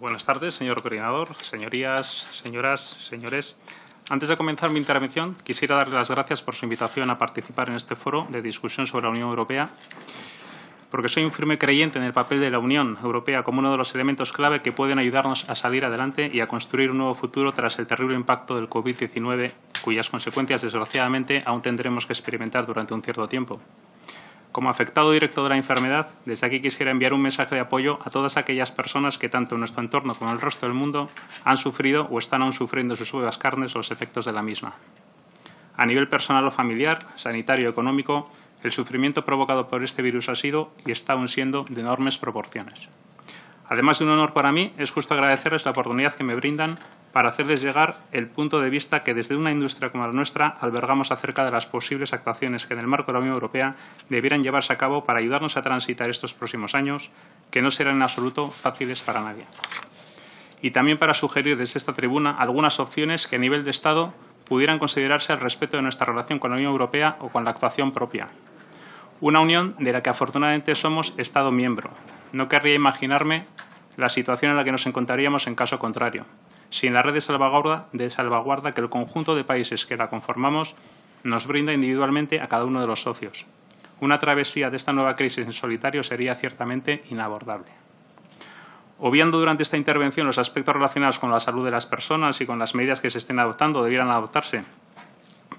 Buenas tardes, señor coordinador, señorías, señoras, señores. Antes de comenzar mi intervención, quisiera darle las gracias por su invitación a participar en este foro de discusión sobre la Unión Europea, porque soy un firme creyente en el papel de la Unión Europea como uno de los elementos clave que pueden ayudarnos a salir adelante y a construir un nuevo futuro tras el terrible impacto del COVID-19, cuyas consecuencias, desgraciadamente, aún tendremos que experimentar durante un cierto tiempo. Como afectado directo de la enfermedad, desde aquí quisiera enviar un mensaje de apoyo a todas aquellas personas que, tanto en nuestro entorno como en el resto del mundo, han sufrido o están aún sufriendo sus nuevas carnes los efectos de la misma. A nivel personal o familiar, sanitario o económico, el sufrimiento provocado por este virus ha sido y está aún siendo de enormes proporciones. Además de un honor para mí, es justo agradecerles la oportunidad que me brindan para hacerles llegar el punto de vista que desde una industria como la nuestra albergamos acerca de las posibles actuaciones que en el marco de la Unión Europea debieran llevarse a cabo para ayudarnos a transitar estos próximos años, que no serán en absoluto fáciles para nadie. Y también para sugerir desde esta tribuna algunas opciones que a nivel de Estado pudieran considerarse al respeto de nuestra relación con la Unión Europea o con la actuación propia, una unión de la que afortunadamente somos Estado miembro. No querría imaginarme la situación en la que nos encontraríamos en caso contrario, sin la red de salvaguarda, de salvaguarda que el conjunto de países que la conformamos nos brinda individualmente a cada uno de los socios. Una travesía de esta nueva crisis en solitario sería ciertamente inabordable. Obviando durante esta intervención los aspectos relacionados con la salud de las personas y con las medidas que se estén adoptando debieran adoptarse,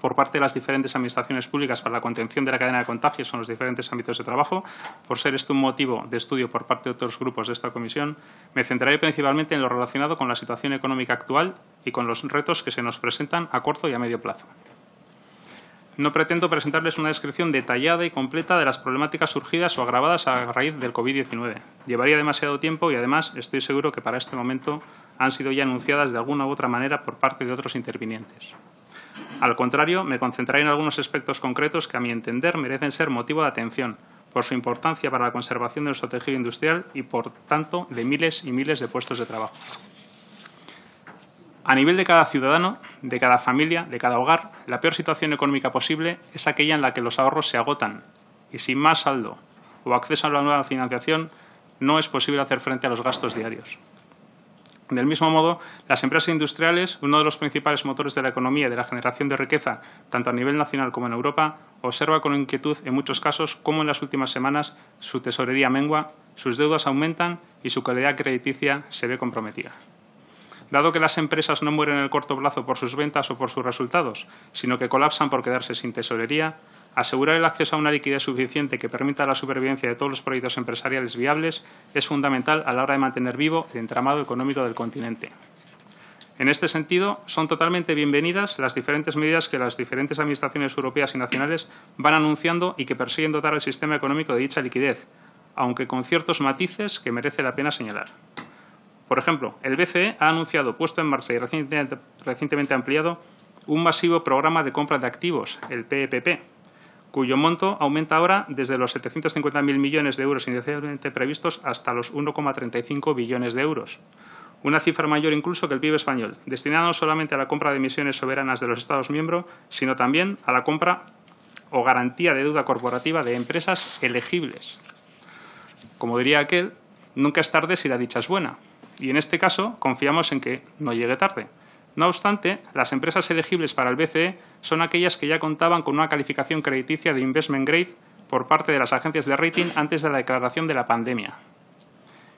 por parte de las diferentes administraciones públicas para la contención de la cadena de contagios en los diferentes ámbitos de trabajo. Por ser este un motivo de estudio por parte de otros grupos de esta comisión, me centraré principalmente en lo relacionado con la situación económica actual y con los retos que se nos presentan a corto y a medio plazo. No pretendo presentarles una descripción detallada y completa de las problemáticas surgidas o agravadas a raíz del COVID-19. Llevaría demasiado tiempo y, además, estoy seguro que para este momento han sido ya anunciadas de alguna u otra manera por parte de otros intervinientes. Al contrario, me concentraré en algunos aspectos concretos que, a mi entender, merecen ser motivo de atención, por su importancia para la conservación de nuestro tejido industrial y, por tanto, de miles y miles de puestos de trabajo. A nivel de cada ciudadano, de cada familia, de cada hogar, la peor situación económica posible es aquella en la que los ahorros se agotan y sin más saldo o acceso a la nueva financiación no es posible hacer frente a los gastos diarios. Del mismo modo, las empresas industriales, uno de los principales motores de la economía y de la generación de riqueza, tanto a nivel nacional como en Europa, observa con inquietud en muchos casos cómo en las últimas semanas su tesorería mengua, sus deudas aumentan y su calidad crediticia se ve comprometida. Dado que las empresas no mueren en el corto plazo por sus ventas o por sus resultados, sino que colapsan por quedarse sin tesorería, Asegurar el acceso a una liquidez suficiente que permita la supervivencia de todos los proyectos empresariales viables es fundamental a la hora de mantener vivo el entramado económico del continente. En este sentido, son totalmente bienvenidas las diferentes medidas que las diferentes administraciones europeas y nacionales van anunciando y que persiguen dotar al sistema económico de dicha liquidez, aunque con ciertos matices que merece la pena señalar. Por ejemplo, el BCE ha anunciado, puesto en marcha y recientemente ampliado, un masivo programa de compra de activos, el PEPP, e cuyo monto aumenta ahora desde los 750.000 millones de euros inicialmente previstos hasta los 1,35 billones de euros. Una cifra mayor incluso que el PIB español, destinada no solamente a la compra de emisiones soberanas de los Estados miembros, sino también a la compra o garantía de deuda corporativa de empresas elegibles. Como diría aquel, nunca es tarde si la dicha es buena. Y en este caso confiamos en que no llegue tarde. No obstante, las empresas elegibles para el BCE son aquellas que ya contaban con una calificación crediticia de investment grade por parte de las agencias de rating antes de la declaración de la pandemia.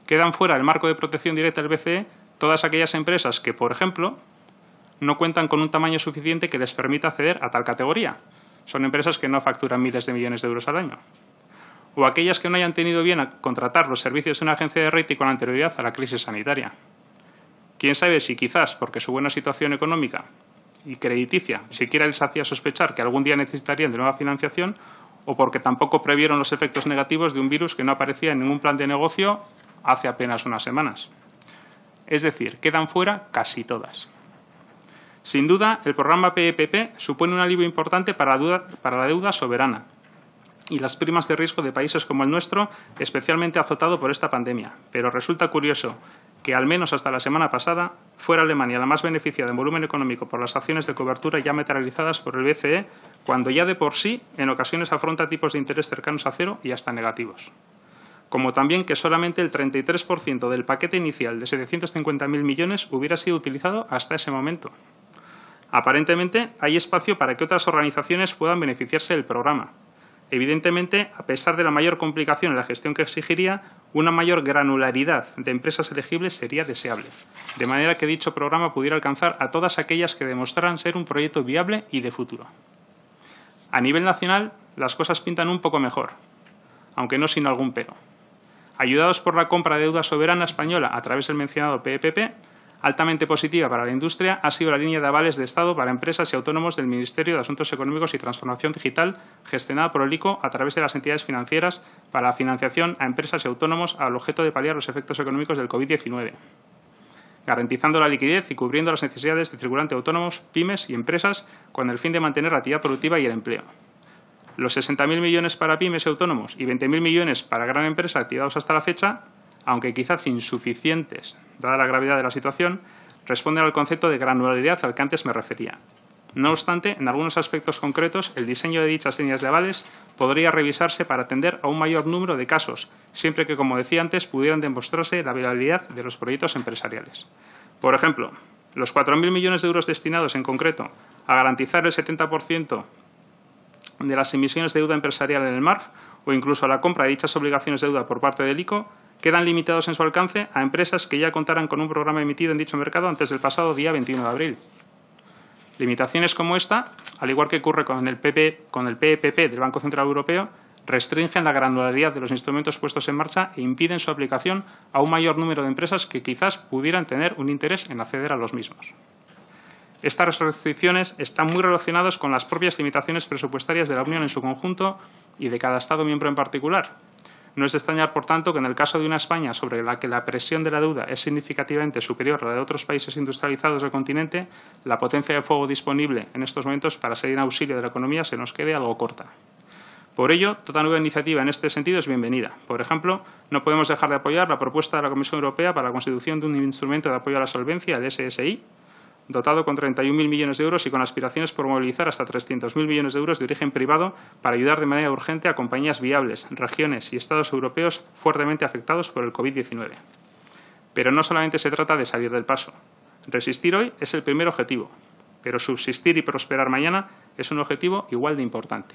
Quedan fuera del marco de protección directa del BCE todas aquellas empresas que, por ejemplo, no cuentan con un tamaño suficiente que les permita acceder a tal categoría. Son empresas que no facturan miles de millones de euros al año. O aquellas que no hayan tenido bien a contratar los servicios de una agencia de rating con anterioridad a la crisis sanitaria. Quién sabe si quizás porque su buena situación económica y crediticia siquiera les hacía sospechar que algún día necesitarían de nueva financiación o porque tampoco previeron los efectos negativos de un virus que no aparecía en ningún plan de negocio hace apenas unas semanas. Es decir, quedan fuera casi todas. Sin duda, el programa PEPP e supone un alivio importante para la deuda soberana, y las primas de riesgo de países como el nuestro, especialmente azotado por esta pandemia. Pero resulta curioso que, al menos hasta la semana pasada, fuera Alemania la más beneficiada en volumen económico por las acciones de cobertura ya materializadas por el BCE, cuando ya de por sí, en ocasiones, afronta tipos de interés cercanos a cero y hasta negativos como también que solamente el 33% del paquete inicial de 750.000 millones hubiera sido utilizado hasta ese momento. Aparentemente, hay espacio para que otras organizaciones puedan beneficiarse del programa, Evidentemente, a pesar de la mayor complicación en la gestión que exigiría, una mayor granularidad de empresas elegibles sería deseable, de manera que dicho programa pudiera alcanzar a todas aquellas que demostraran ser un proyecto viable y de futuro. A nivel nacional, las cosas pintan un poco mejor, aunque no sin algún pero. Ayudados por la compra de deuda soberana española a través del mencionado PPP, e Altamente positiva para la industria ha sido la línea de avales de Estado para empresas y autónomos del Ministerio de Asuntos Económicos y Transformación Digital, gestionada por el ICO a través de las entidades financieras para la financiación a empresas y autónomos al objeto de paliar los efectos económicos del COVID-19 garantizando la liquidez y cubriendo las necesidades de circulante autónomos, pymes y empresas con el fin de mantener la actividad productiva y el empleo. Los 60.000 millones para pymes y autónomos y 20.000 millones para gran empresa activados hasta la fecha aunque quizás insuficientes, dada la gravedad de la situación, responden al concepto de granularidad al que antes me refería. No obstante, en algunos aspectos concretos, el diseño de dichas líneas de avales podría revisarse para atender a un mayor número de casos, siempre que, como decía antes, pudieran demostrarse la viabilidad de los proyectos empresariales. Por ejemplo, los 4.000 millones de euros destinados, en concreto, a garantizar el 70% de las emisiones de deuda empresarial en el MARF o incluso a la compra de dichas obligaciones de deuda por parte del ICO quedan limitados en su alcance a empresas que ya contaran con un programa emitido en dicho mercado antes del pasado día 21 de abril. Limitaciones como esta, al igual que ocurre con el, PPP con el e del Banco Central Europeo, restringen la granularidad de los instrumentos puestos en marcha e impiden su aplicación a un mayor número de empresas que quizás pudieran tener un interés en acceder a los mismos. Estas restricciones están muy relacionadas con las propias limitaciones presupuestarias de la Unión en su conjunto y de cada Estado miembro en particular. No es de extrañar, por tanto, que en el caso de una España sobre la que la presión de la deuda es significativamente superior a la de otros países industrializados del continente, la potencia de fuego disponible en estos momentos para salir en auxilio de la economía se nos quede algo corta. Por ello, toda nueva iniciativa en este sentido es bienvenida. Por ejemplo, no podemos dejar de apoyar la propuesta de la Comisión Europea para la constitución de un instrumento de apoyo a la solvencia, el SSI, dotado con 31.000 millones de euros y con aspiraciones por movilizar hasta 300.000 millones de euros de origen privado para ayudar de manera urgente a compañías viables, regiones y estados europeos fuertemente afectados por el COVID-19. Pero no solamente se trata de salir del paso. Resistir hoy es el primer objetivo, pero subsistir y prosperar mañana es un objetivo igual de importante.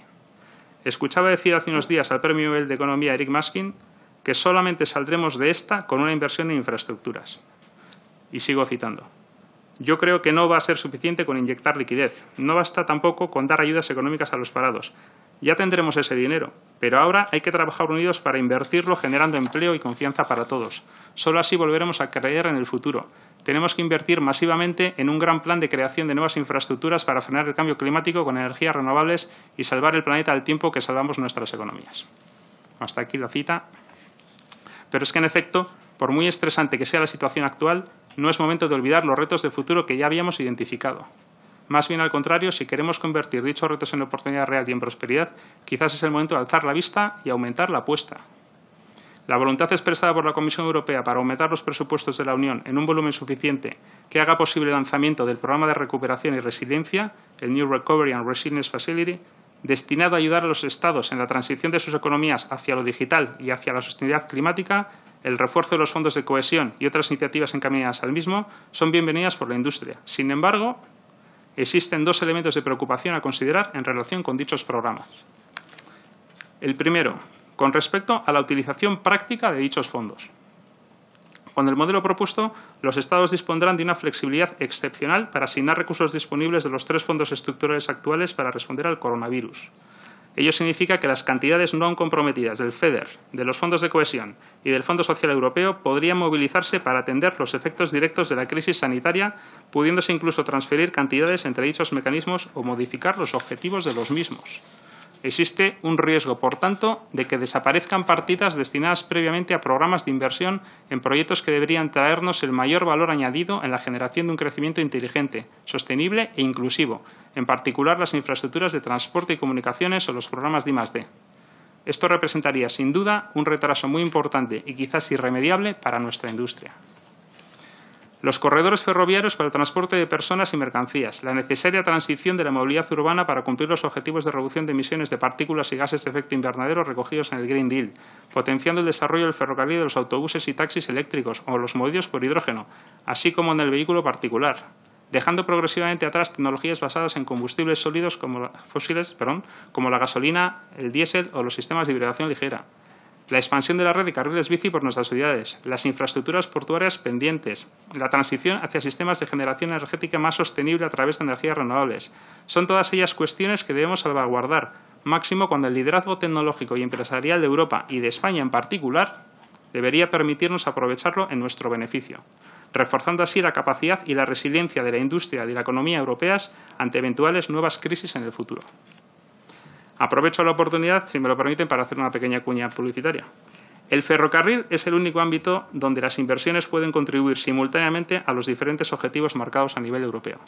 Escuchaba decir hace unos días al Premio Nobel de Economía Eric Maskin que solamente saldremos de esta con una inversión en infraestructuras. Y sigo citando. Yo creo que no va a ser suficiente con inyectar liquidez. No basta tampoco con dar ayudas económicas a los parados. Ya tendremos ese dinero, pero ahora hay que trabajar unidos para invertirlo generando empleo y confianza para todos. Solo así volveremos a creer en el futuro. Tenemos que invertir masivamente en un gran plan de creación de nuevas infraestructuras para frenar el cambio climático con energías renovables y salvar el planeta al tiempo que salvamos nuestras economías. Hasta aquí la cita. Pero es que, en efecto, por muy estresante que sea la situación actual, no es momento de olvidar los retos del futuro que ya habíamos identificado. Más bien al contrario, si queremos convertir dichos retos en oportunidad real y en prosperidad, quizás es el momento de alzar la vista y aumentar la apuesta. La voluntad expresada por la Comisión Europea para aumentar los presupuestos de la Unión en un volumen suficiente que haga posible el lanzamiento del programa de recuperación y resiliencia, el New Recovery and Resilience Facility, destinado a ayudar a los Estados en la transición de sus economías hacia lo digital y hacia la sostenibilidad climática, el refuerzo de los fondos de cohesión y otras iniciativas encaminadas al mismo son bienvenidas por la industria. Sin embargo, existen dos elementos de preocupación a considerar en relación con dichos programas. El primero, con respecto a la utilización práctica de dichos fondos. Con el modelo propuesto, los Estados dispondrán de una flexibilidad excepcional para asignar recursos disponibles de los tres fondos estructurales actuales para responder al coronavirus. Ello significa que las cantidades no comprometidas del FEDER, de los fondos de cohesión y del Fondo Social Europeo podrían movilizarse para atender los efectos directos de la crisis sanitaria, pudiéndose incluso transferir cantidades entre dichos mecanismos o modificar los objetivos de los mismos. Existe un riesgo, por tanto, de que desaparezcan partidas destinadas previamente a programas de inversión en proyectos que deberían traernos el mayor valor añadido en la generación de un crecimiento inteligente, sostenible e inclusivo, en particular las infraestructuras de transporte y comunicaciones o los programas de I+D. Esto representaría, sin duda, un retraso muy importante y quizás irremediable para nuestra industria los corredores ferroviarios para el transporte de personas y mercancías, la necesaria transición de la movilidad urbana para cumplir los objetivos de reducción de emisiones de partículas y gases de efecto invernadero recogidos en el Green Deal, potenciando el desarrollo del ferrocarril de los autobuses y taxis eléctricos o los movidos por hidrógeno, así como en el vehículo particular, dejando progresivamente atrás tecnologías basadas en combustibles sólidos como, fósiles, como la gasolina, el diésel o los sistemas de hibridación ligera la expansión de la red de carriles bici por nuestras ciudades, las infraestructuras portuarias pendientes, la transición hacia sistemas de generación energética más sostenible a través de energías renovables. Son todas ellas cuestiones que debemos salvaguardar, máximo cuando el liderazgo tecnológico y empresarial de Europa y de España en particular debería permitirnos aprovecharlo en nuestro beneficio, reforzando así la capacidad y la resiliencia de la industria y de la economía europeas ante eventuales nuevas crisis en el futuro. Aprovecho la oportunidad, si me lo permiten, para hacer una pequeña cuña publicitaria. El ferrocarril es el único ámbito donde las inversiones pueden contribuir simultáneamente a los diferentes objetivos marcados a nivel europeo.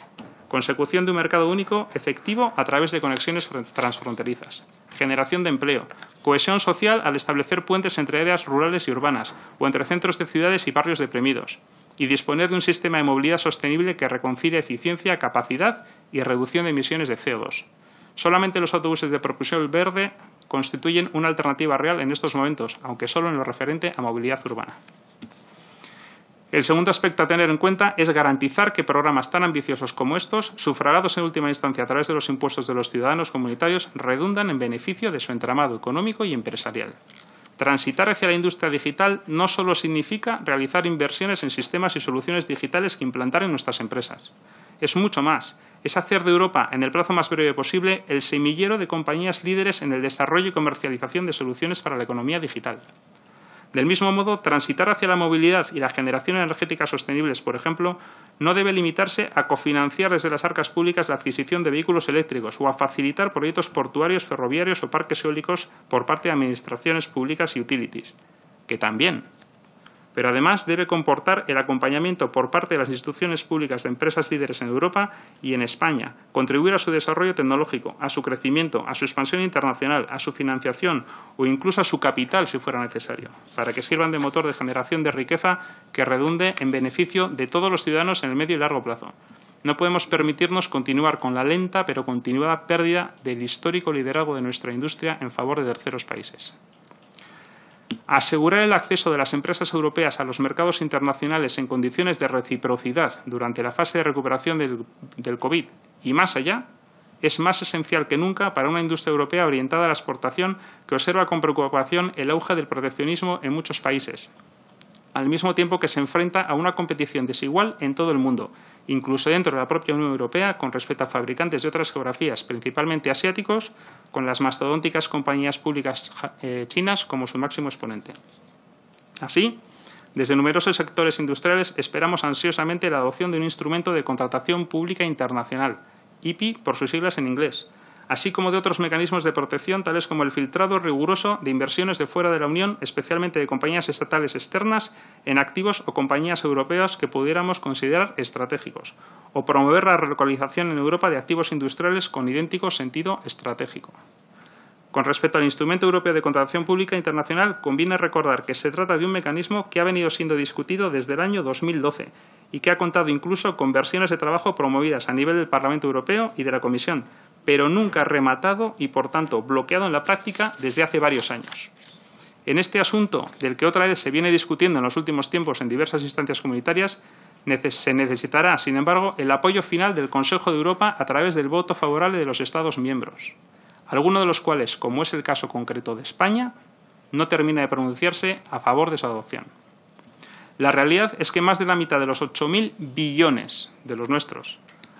Consecución de un mercado único efectivo a través de conexiones transfronterizas. Generación de empleo. Cohesión social al establecer puentes entre áreas rurales y urbanas o entre centros de ciudades y barrios deprimidos. Y disponer de un sistema de movilidad sostenible que reconcilie eficiencia, capacidad y reducción de emisiones de CO2. Solamente los autobuses de propulsión verde constituyen una alternativa real en estos momentos, aunque solo en lo referente a movilidad urbana. El segundo aspecto a tener en cuenta es garantizar que programas tan ambiciosos como estos, sufragados en última instancia a través de los impuestos de los ciudadanos comunitarios, redundan en beneficio de su entramado económico y empresarial. Transitar hacia la industria digital no solo significa realizar inversiones en sistemas y soluciones digitales que implantar en nuestras empresas, es mucho más. Es hacer de Europa, en el plazo más breve posible, el semillero de compañías líderes en el desarrollo y comercialización de soluciones para la economía digital. Del mismo modo, transitar hacia la movilidad y la generación energética sostenibles, por ejemplo, no debe limitarse a cofinanciar desde las arcas públicas la adquisición de vehículos eléctricos o a facilitar proyectos portuarios, ferroviarios o parques eólicos por parte de administraciones públicas y utilities, que también pero además debe comportar el acompañamiento por parte de las instituciones públicas de empresas líderes en Europa y en España, contribuir a su desarrollo tecnológico, a su crecimiento, a su expansión internacional, a su financiación o incluso a su capital si fuera necesario, para que sirvan de motor de generación de riqueza que redunde en beneficio de todos los ciudadanos en el medio y largo plazo. No podemos permitirnos continuar con la lenta pero continuada pérdida del histórico liderazgo de nuestra industria en favor de terceros países. Asegurar el acceso de las empresas europeas a los mercados internacionales en condiciones de reciprocidad durante la fase de recuperación del, COVID y más allá es más esencial que nunca para una industria europea orientada a la exportación que observa con preocupación el auge del proteccionismo en muchos países, al mismo tiempo que se enfrenta a una competición desigual en todo el mundo, incluso dentro de la propia Unión Europea, con respecto a fabricantes de otras geografías, principalmente asiáticos, con las mastodónticas compañías públicas eh, chinas como su máximo exponente. Así, desde numerosos sectores industriales esperamos ansiosamente la adopción de un instrumento de contratación pública internacional, IPI por sus siglas en inglés, así como de otros mecanismos de protección, tales como el filtrado riguroso de inversiones de fuera de la Unión, especialmente de compañías estatales externas, en activos o compañías europeas que pudiéramos considerar estratégicos, o promover la relocalización en Europa de activos industriales con idéntico sentido estratégico. Con respecto al Instrumento Europeo de Contratación Pública Internacional, conviene recordar que se trata de un mecanismo que ha venido siendo discutido desde el año 2012 y que ha contado incluso con versiones de trabajo promovidas a nivel del Parlamento Europeo y de la Comisión, pero nunca rematado y, por tanto, bloqueado en la práctica desde hace varios años. En este asunto, del que otra vez se viene discutiendo en los últimos tiempos en diversas instancias comunitarias, se necesitará, sin embargo, el apoyo final del Consejo de Europa a través del voto favorable de los Estados miembros algunos de los cuales, como es el caso concreto de España, no termina de pronunciarse a favor de su adopción. La realidad es que más de la mitad de los 8.000 billones de los nuestros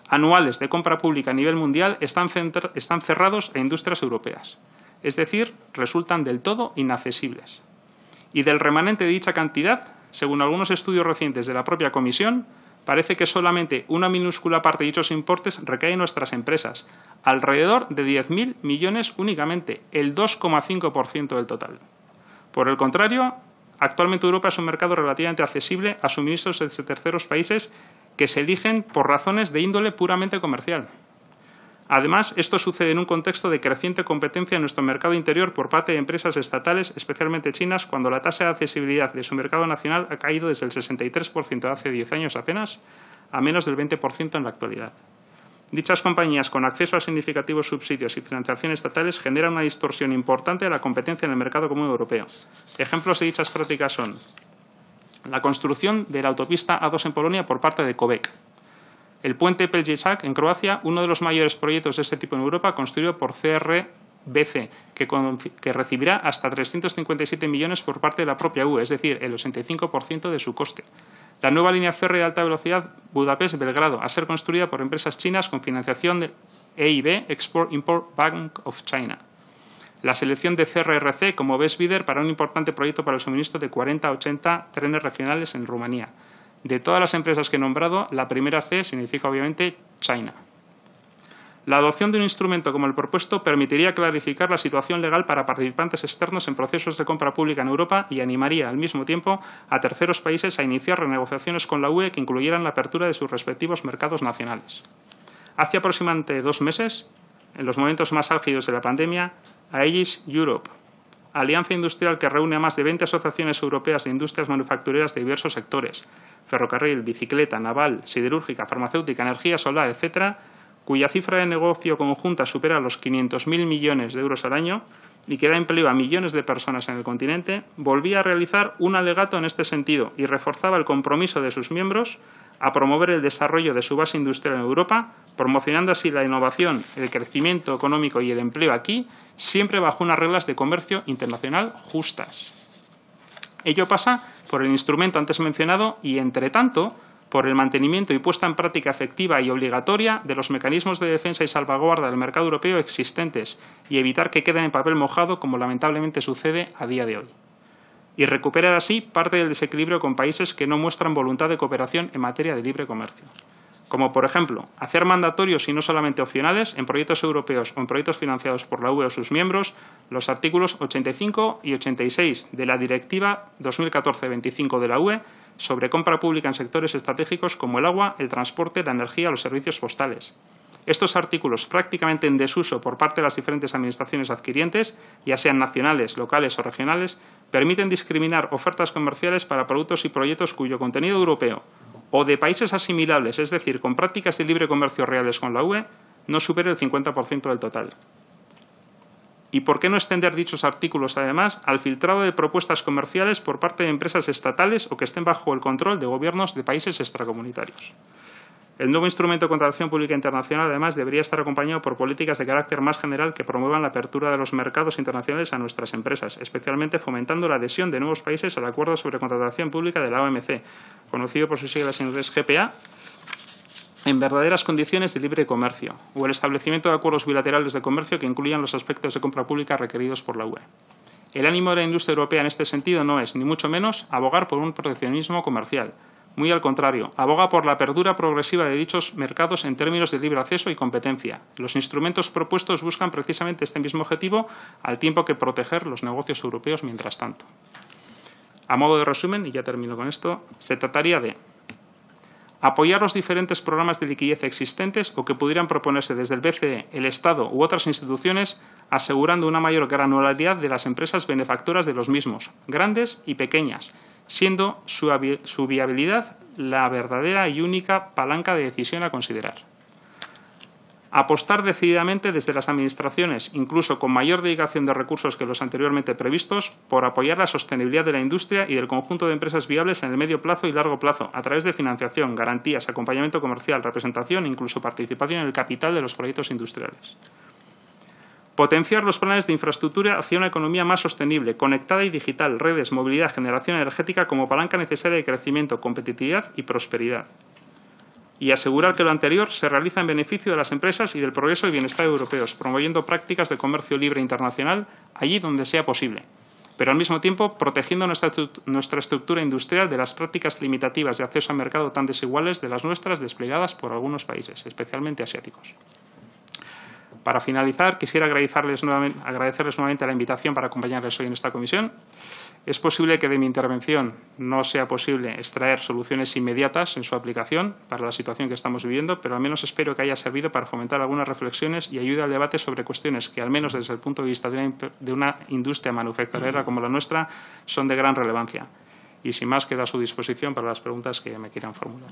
anuales de compra pública a nivel mundial están, están cerrados a industrias europeas, es decir, resultan del todo inaccesibles. Y del remanente de dicha cantidad, según algunos estudios recientes de la propia Comisión, parece que solamente una minúscula parte de dichos importes recae en nuestras empresas, alrededor de 10.000 millones únicamente, el 2,5% del total. Por el contrario, actualmente Europa es un mercado relativamente accesible a suministros de terceros países que se eligen por razones de índole puramente comercial. Además, esto sucede en un contexto de creciente competencia en nuestro mercado interior por parte de empresas estatales, especialmente chinas, cuando la tasa de accesibilidad de su mercado nacional ha caído desde el 63% hace 10 años apenas a menos del 20% en la actualidad. Dichas compañías con acceso a significativos subsidios y financiación estatales generan una distorsión importante de la competencia en el mercado común europeo. Ejemplos de dichas prácticas son la construcción de la autopista A2 en Polonia por parte de COVEC, el puente Pelješac en Croacia, uno de los mayores proyectos de este tipo en Europa, construido por CRBC, que, recibirá hasta 357 millones por parte de la propia UE, es decir, el 85% de su coste. La nueva línea férrea de alta velocidad Budapest-Belgrado, a ser construida por empresas chinas con financiación del EIB, Export-Import Bank of China. La selección de CRRC como best bidder para un importante proyecto para el suministro de 40 80 trenes regionales en Rumanía. De todas las empresas que he nombrado, la primera C significa obviamente China. La adopción de un instrumento como el propuesto permitiría clarificar la situación legal para participantes externos en procesos de compra pública en Europa y animaría al mismo tiempo a terceros países a iniciar renegociaciones con la UE que incluyeran la apertura de sus respectivos mercados nacionales. Hace aproximadamente dos meses, en los momentos más álgidos de la pandemia, Aegis Europe, alianza industrial que reúne a más de 20 asociaciones europeas de industrias manufactureras de diversos sectores, ferrocarril, bicicleta, naval, siderúrgica, farmacéutica, energía solar, etc., cuya cifra de negocio conjunta supera los 500.000 millones de euros al año, y que da empleo a millones de personas en el continente, volvía a realizar un alegato en este sentido y reforzaba el compromiso de sus miembros a promover el desarrollo de su base industrial en Europa, promocionando así la innovación, el crecimiento económico y el empleo aquí, siempre bajo unas reglas de comercio internacional justas. Ello pasa por el instrumento antes mencionado y, entre tanto, por el mantenimiento y puesta en práctica efectiva y obligatoria de los mecanismos de defensa y salvaguarda del mercado europeo existentes y evitar que queden en papel mojado como lamentablemente sucede a día de hoy. Y recuperar así parte del desequilibrio con países que no muestran voluntad de cooperación en materia de libre comercio. Como por ejemplo, hacer mandatorios y no solamente opcionales en proyectos europeos o en proyectos financiados por la UE o sus miembros los artículos 85 y 86 de la Directiva 2014-25 de la UE sobre compra pública en sectores estratégicos como el agua, el transporte, la energía o los servicios postales. Estos artículos, prácticamente en desuso por parte de las diferentes administraciones adquirientes, ya sean nacionales, locales o regionales, permiten discriminar ofertas comerciales para productos y proyectos cuyo contenido europeo o de países asimilables, es decir, con prácticas de libre comercio reales con la UE, no supere el 50% del total. ¿Y por qué no extender dichos artículos, además, al filtrado de propuestas comerciales por parte de empresas estatales o que estén bajo el control de gobiernos de países extracomunitarios? El nuevo instrumento de contratación pública internacional, además, debería estar acompañado por políticas de carácter más general que promuevan la apertura de los mercados internacionales a nuestras empresas, especialmente fomentando la adhesión de nuevos países al Acuerdo sobre Contratación Pública de la OMC, conocido por sus siglas en inglés GPA, en verdaderas condiciones de libre comercio o el establecimiento de acuerdos bilaterales de comercio que incluyan los aspectos de compra pública requeridos por la UE. El ánimo de la industria europea en este sentido no es, ni mucho menos, abogar por un proteccionismo comercial. Muy al contrario, aboga por la perdura progresiva de dichos mercados en términos de libre acceso y competencia. Los instrumentos propuestos buscan precisamente este mismo objetivo, al tiempo que proteger los negocios europeos mientras tanto. A modo de resumen, y ya termino con esto, se trataría de apoyar los diferentes programas de liquidez existentes o que pudieran proponerse desde el BCE, el Estado u otras instituciones, asegurando una mayor granularidad de las empresas benefactoras de los mismos, grandes y pequeñas, siendo su, viabilidad la verdadera y única palanca de decisión a considerar apostar decididamente desde las administraciones, incluso con mayor dedicación de recursos que los anteriormente previstos, por apoyar la sostenibilidad de la industria y del conjunto de empresas viables en el medio plazo y largo plazo, a través de financiación, garantías, acompañamiento comercial, representación e incluso participación en el capital de los proyectos industriales. Potenciar los planes de infraestructura hacia una economía más sostenible, conectada y digital, redes, movilidad, generación energética como palanca necesaria de crecimiento, competitividad y prosperidad y asegurar que lo anterior se realiza en beneficio de las empresas y del progreso y bienestar europeos, promoviendo prácticas de comercio libre internacional allí donde sea posible, pero al mismo tiempo protegiendo nuestra, estructura industrial de las prácticas limitativas de acceso al mercado tan desiguales de las nuestras desplegadas por algunos países, especialmente asiáticos. Para finalizar, quisiera agradecerles agradecerles nuevamente la invitación para acompañarles hoy en esta comisión es posible que de mi intervención no sea posible extraer soluciones inmediatas en su aplicación para la situación que estamos viviendo, pero al menos espero que haya servido para fomentar algunas reflexiones y ayuda al debate sobre cuestiones que, al menos desde el punto de vista de una industria manufacturera como la nuestra, son de gran relevancia. Y sin más, queda a su disposición para las preguntas que me quieran formular.